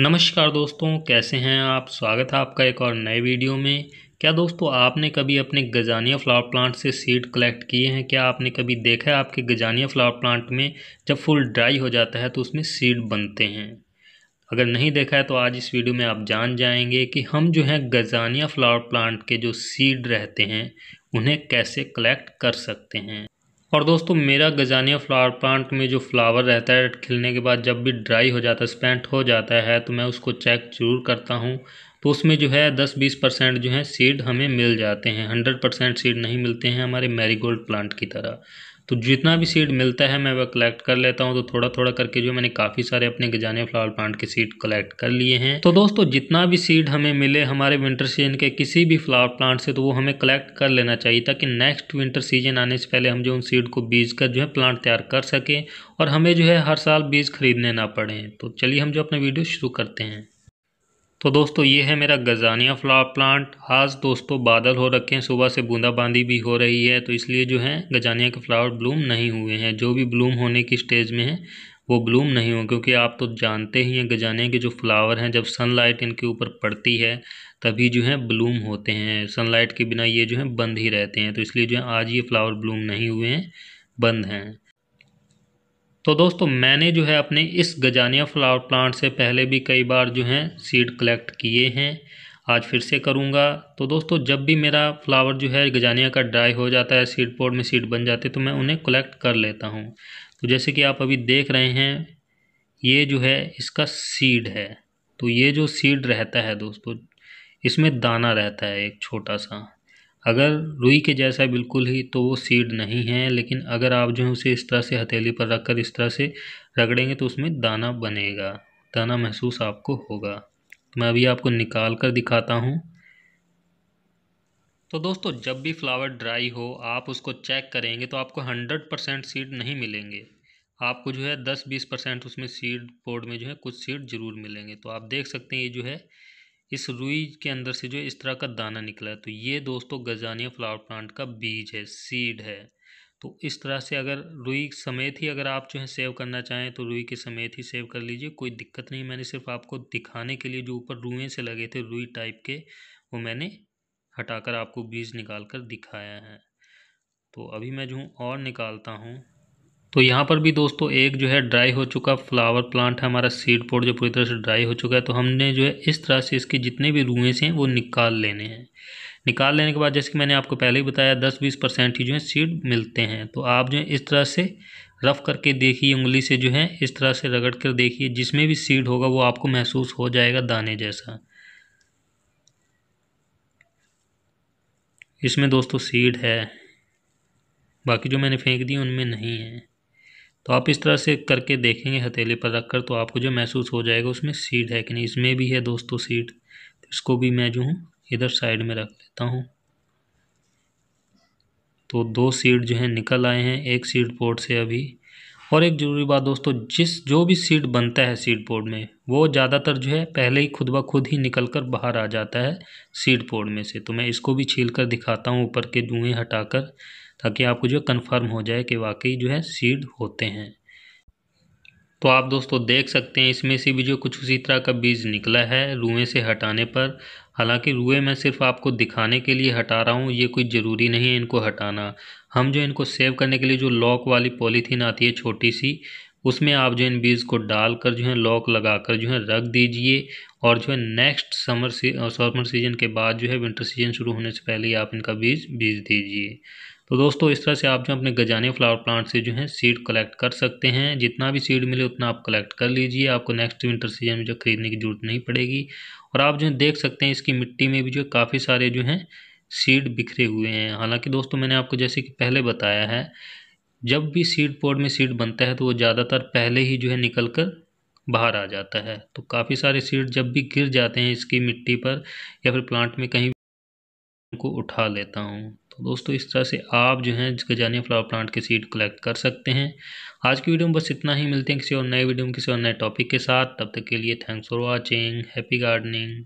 नमस्कार दोस्तों कैसे हैं आप स्वागत है आपका एक और नए वीडियो में क्या दोस्तों आपने कभी अपने गजानिया फ्लावर प्लांट से सीड कलेक्ट किए हैं क्या आपने कभी देखा है आपके गजानिया फ्लावर प्लांट में जब फुल ड्राई हो जाता है तो उसमें सीड बनते हैं अगर नहीं देखा है तो आज इस वीडियो में आप जान जाएंगे कि हम जो है गजानिया फ्लावर प्लांट के जो सीड रहते हैं उन्हें कैसे कलेक्ट कर सकते हैं और दोस्तों मेरा गजानिया फ्लावर प्लांट में जो फ्लावर रहता है खिलने के बाद जब भी ड्राई हो जाता है स्पेंट हो जाता है तो मैं उसको चेक जरूर करता हूँ तो उसमें जो है 10-20 परसेंट जो है सीड हमें मिल जाते हैं 100 परसेंट सीड नहीं मिलते हैं हमारे मैरीगोल्ड प्लांट की तरह तो जितना भी सीड मिलता है मैं वह कलेक्ट कर लेता हूँ तो थोड़ा थोड़ा करके जो मैंने काफ़ी सारे अपने गजाने फ्लावर प्लांट के सीड कलेक्ट कर लिए हैं तो दोस्तों जितना भी सीड हमें मिले हमारे विंटर सीजन के किसी भी फ्लावर प्लांट से तो वो हमें कलेक्ट कर लेना चाहिए ताकि नेक्स्ट विंटर सीजन आने से पहले हम जो उन सीड को बीज कर जो है प्लांट तैयार कर सकें और हमें जो है हर साल बीज खरीदने ना पड़े तो चलिए हम जो अपना वीडियो शुरू करते हैं तो दोस्तों ये है मेरा गजानिया फ्लावर प्लांट आज दोस्तों बादल हो रखे हैं सुबह से बूंदाबांदी भी हो रही है तो इसलिए जो है गजानिया के फ्लावर ब्लूम नहीं हुए हैं जो भी ब्लूम होने की स्टेज में है वो ब्लूम नहीं हो क्योंकि आप तो जानते ही हैं गजाने के जो फ्लावर हैं जब सनलाइट इनके ऊपर पड़ती है तभी जो है ब्लूम होते हैं सनलाइट के बिना ये जो है बंद ही रहते हैं तो इसलिए जो है आज ये फ्लावर ब्लूम नहीं हुए हैं बंद हैं तो दोस्तों मैंने जो है अपने इस गजानिया फ्लावर प्लांट से पहले भी कई बार जो है सीड कलेक्ट किए हैं आज फिर से करूँगा तो दोस्तों जब भी मेरा फ्लावर जो है गजानिया का ड्राई हो जाता है सीड पोर्ट में सीड बन जाते तो मैं उन्हें कलेक्ट कर लेता हूँ तो जैसे कि आप अभी देख रहे हैं ये जो है इसका सीड है तो ये जो सीड रहता है दोस्तों इसमें दाना रहता है एक छोटा सा अगर रुई के जैसा है बिल्कुल ही तो वो सीड नहीं है लेकिन अगर आप जो है उसे इस तरह से हथेली पर रख कर इस तरह से रगड़ेंगे तो उसमें दाना बनेगा दाना महसूस आपको होगा तो मैं अभी आपको निकाल कर दिखाता हूँ तो दोस्तों जब भी फ्लावर ड्राई हो आप उसको चेक करेंगे तो आपको हंड्रेड परसेंट सीड नहीं मिलेंगे आपको जो है दस बीस परसेंट उसमें सीड बोर्ड में जो है कुछ सीड ज़रूर मिलेंगे तो आप देख सकते हैं ये जो है इस रुई के अंदर से जो इस तरह का दाना निकला है तो ये दोस्तों गजानिया फ्लावर प्लांट का बीज है सीड है तो इस तरह से अगर रुई समेत ही अगर आप जो है सेव करना चाहें तो रुई के समेत ही सेव कर लीजिए कोई दिक्कत नहीं मैंने सिर्फ आपको दिखाने के लिए जो ऊपर रुएँ से लगे थे रुई टाइप के वो मैंने हटाकर आपको बीज निकाल कर दिखाया है तो अभी मैं जो और निकालता हूँ तो यहाँ पर भी दोस्तों एक जो है ड्राई हो चुका फ्लावर प्लांट है हमारा सीड पोड जो पूरी तरह से ड्राई हो चुका है तो हमने जो है इस तरह से इसके जितने भी रुएँ हैं वो निकाल लेने हैं निकाल लेने के बाद जैसे कि मैंने आपको पहले ही बताया दस बीस परसेंट ही जो है सीड मिलते हैं तो आप जो है इस तरह से रफ़ करके देखिए उंगली से जो है इस तरह से रगड़ कर देखिए जिसमें भी सीड होगा वो आपको महसूस हो जाएगा दाने जैसा इसमें दोस्तों सीड है बाकी जो मैंने फेंक दी उनमें नहीं है तो आप इस तरह से करके देखेंगे हथेली पर रख कर तो आपको जो महसूस हो जाएगा उसमें सीट है कि नहीं इसमें भी है दोस्तों सीट तो इसको भी मैं जो हूँ इधर साइड में रख लेता हूँ तो दो सीट जो है निकल आए हैं एक सीट पोर्ट से अभी और एक ज़रूरी बात दोस्तों जिस जो भी सीट बनता है सीट पोर्ट में वो ज़्यादातर जो है पहले ही खुद ब खुद ही निकल कर बाहर आ जाता है सीट पोर्ट में से तो मैं इसको भी छील कर दिखाता हूँ ऊपर के जुएँ हटाकर ताकि आपको जो कंफर्म हो जाए कि वाकई जो है सीड होते हैं तो आप दोस्तों देख सकते हैं इसमें से भी जो कुछ उसी तरह का बीज निकला है रुएँ से हटाने पर हालांकि रुएँ मैं सिर्फ आपको दिखाने के लिए हटा रहा हूँ ये कोई ज़रूरी नहीं है इनको हटाना हम जो इनको सेव करने के लिए जो लॉक वाली पॉलीथीन आती है छोटी सी उसमें आप जो इन बीज को डालकर जो है लॉक लगाकर जो है रख दीजिए और जो है नेक्स्ट समर सी समर सीजन के बाद जो है विंटर सीजन शुरू होने से पहले ही आप इनका बीज बीज दीजिए तो दोस्तों इस तरह से आप जो अपने गजाने फ्लावर प्लांट से जो है सीड कलेक्ट कर सकते हैं जितना भी सीड मिले उतना आप कलेक्ट कर लीजिए आपको नेक्स्ट विंटर सीजन में जो खरीदने की जरूरत नहीं पड़ेगी और आप जो है देख सकते हैं इसकी मिट्टी में भी जो काफ़ी सारे जो हैं सीड बिखरे हुए हैं हालांकि दोस्तों मैंने आपको जैसे कि पहले बताया है जब भी सीड पोड में सीड बनता है तो वो ज़्यादातर पहले ही जो है निकल कर बाहर आ जाता है तो काफ़ी सारे सीड जब भी गिर जाते हैं इसकी मिट्टी पर या फिर प्लांट में कहीं उनको उठा लेता हूँ तो दोस्तों इस तरह से आप जो है गजानिया फ्लावर प्लांट के सीड कलेक्ट कर सकते हैं आज की वीडियो में बस इतना ही मिलते हैं किसी और नए वीडियो में किसी और नए टॉपिक के साथ तब तक के लिए thanks for watching happy gardening